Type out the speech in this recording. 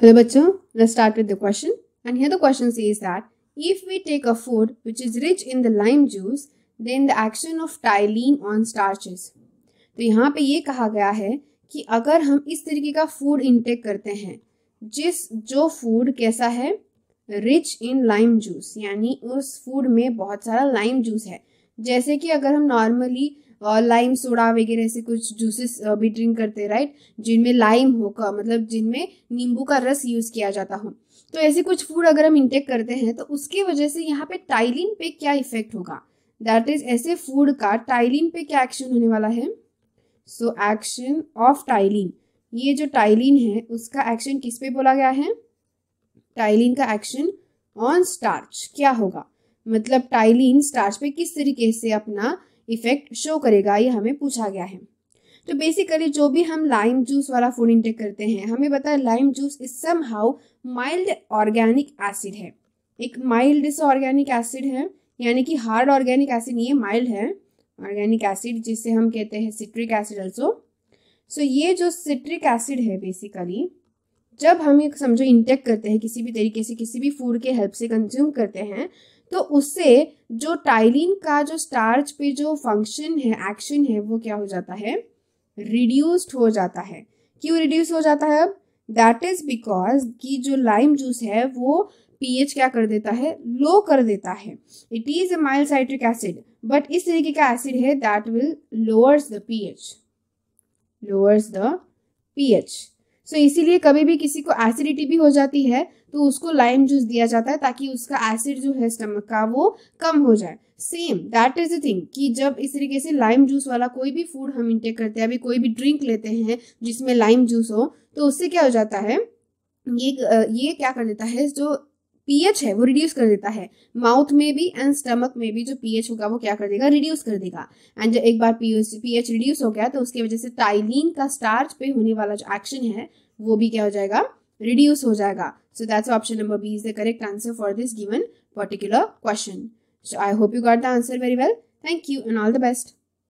hello बच्चों start with the question and here the question says that if we take a food which is rich in the lime juice then the action of ptyalin on starches तो यहाँ पे ये कहा गया है कि अगर हम इस तरीके का फूड इनटेक करते हैं जिस जो फूड कैसा है रिच इन लाइम जूस यानी उस फूड में बहुत सारा लाइम जूस है जैसे कि अगर हम नॉर्मली लाइम सोडा वगैरह ऐसे कुछ जूसेस भी ड्रिंक करते हैं राइट जिनमें लाइम होगा मतलब जिनमें नींबू का रस यूज़ किया जाता हो तो ऐसे कुछ फूड अगर हम इंटेक करते हैं तो उसकी वजह से यहाँ पे टाइलिन पे क्या इफेक्ट होगा दैट इज ऐसे फूड का टाइलिन पे क्या एक्शन होने वाला है सो एक्शन ऑफ टाइलिन ये जो टाइलिन है उसका एक्शन किस पे बोला गया है टाइलिन का एक्शन ऑन स्टार्च क्या होगा मतलब टाइलिन स्टार्च पे किस तरीके से अपना इफेक्ट शो करेगा ये हमें पूछा गया है तो बेसिकली जो भी हम लाइम जूस वाला फूड इंटेक करते हैं हमें पता है lime juice is somehow mild organic acid है एक माइल्ड से ऑर्गेनिक एसिड है यानी कि हार्ड ऑर्गेनिक एसिड ये माइल्ड है ऑर्गेनिक एसिड जिसे हम कहते हैं सिट्रिक एसिड ऑल्सो सो ये जो सिट्रिक एसिड है बेसिकली जब हम ये समझो इंटेक करते हैं किसी भी तरीके से किसी भी फूड के हेल्प से कंज्यूम करते हैं तो उससे जो टाइलिन का जो स्टार्च पे जो फंक्शन है एक्शन है वो क्या हो जाता है रिड्यूस्ड हो जाता है क्यों रिड्यूस हो जाता है अब दैट इज बिकॉज कि जो लाइम जूस है वो पीएच क्या कर देता है लो कर देता है it is a mild citric acid but इस तरीके का एसिड है that will lowers the pH lowers the pH so इसीलिए कभी भी किसी को एसिडिटी भी हो जाती है तो उसको लाइम जूस दिया जाता है ताकि उसका एसिड जो है स्टमक का वो कम हो जाए same that is the thing कि जब इस तरीके से लाइम जूस वाला कोई भी फूड हम इंटेक करते हैं अभी कोई भी ड्रिंक लेते हैं जिसमें लाइम जूस हो तो उससे क्या हो जाता है ये ये क्या कर देता है जो पीएच है वो रिड्यूस कर देता है माउथ में भी एंड स्टमक में भी जो पीएच होगा वो क्या कर देगा रिड्यूस कर देगा एंड जब एक बार पीएच पीएच रिड्यूस हो गया तो उसकी वजह से टाइलिन का स्टार्च पे होने वाला जो एक्शन है वो भी क्या हो जाएगा रिड्यूस हो जाएगा so that's option number B is the correct answer for this given particular question so I hope you got the answer very well thank you and all the best